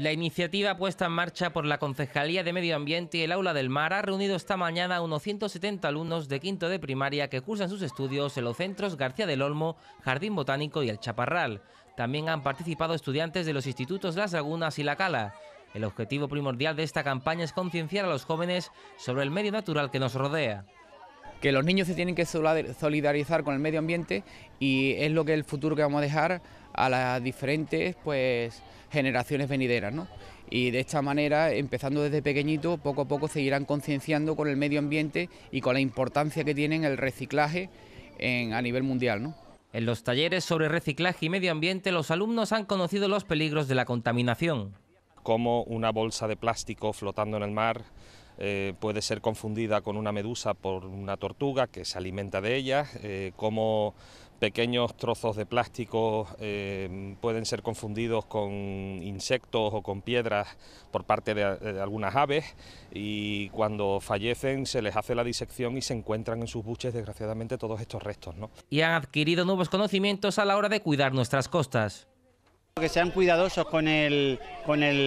La iniciativa puesta en marcha por la Concejalía de Medio Ambiente y el Aula del Mar ha reunido esta mañana a unos 170 alumnos de quinto de primaria que cursan sus estudios en los centros García del Olmo, Jardín Botánico y El Chaparral. También han participado estudiantes de los institutos Las Lagunas y La Cala. El objetivo primordial de esta campaña es concienciar a los jóvenes sobre el medio natural que nos rodea que los niños se tienen que solidarizar con el medio ambiente y es lo que es el futuro que vamos a dejar a las diferentes pues generaciones venideras, ¿no? Y de esta manera, empezando desde pequeñito, poco a poco seguirán concienciando con el medio ambiente y con la importancia que tiene el reciclaje en, a nivel mundial, ¿no? En los talleres sobre reciclaje y medio ambiente, los alumnos han conocido los peligros de la contaminación. Como una bolsa de plástico flotando en el mar eh, puede ser confundida con una medusa por una tortuga que se alimenta de ella, eh, como pequeños trozos de plástico eh, pueden ser confundidos con insectos o con piedras por parte de, algunas aves y cuando fallecen se les hace la disección y se encuentran en sus buches desgraciadamente todos estos restos. Y han adquirido nuevos conocimientos a la hora de cuidar nuestras costas que sean cuidadosos con el,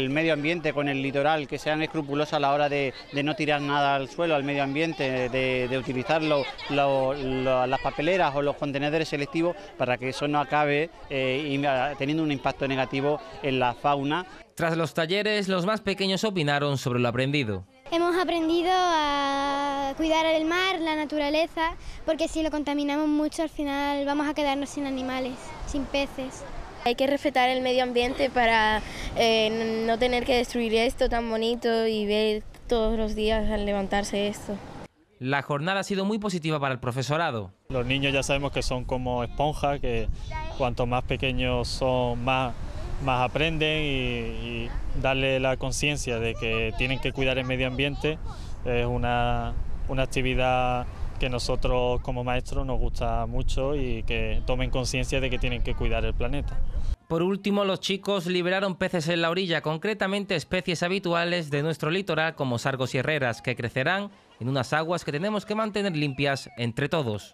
medio ambiente, con el litoral, que sean escrupulosos a la hora de, no tirar nada al suelo, al medio ambiente, de, utilizar las papeleras o los contenedores selectivos para que eso no acabe eh, ah, teniendo un impacto negativo en la fauna. Tras los talleres, los más pequeños opinaron sobre lo aprendido. Hemos aprendido a cuidar el mar, la naturaleza, porque si lo contaminamos mucho al final vamos a quedarnos sin animales, sin peces. Hay que respetar el medio ambiente para eh, no tener que destruir esto tan bonito y ver todos los días al levantarse esto. La jornada ha sido muy positiva para el profesorado. Los niños ya sabemos que son como esponja, que cuanto más pequeños son, más, más aprenden y, y darle la conciencia de que tienen que cuidar el medio ambiente es una, una actividad que nosotros como maestros nos gusta mucho y que tomen conciencia de que tienen que cuidar el planeta. Por último, los chicos liberaron peces en la orilla, concretamente especies habituales de nuestro litoral como sargos y herreras, que crecerán en unas aguas que tenemos que mantener limpias entre todos.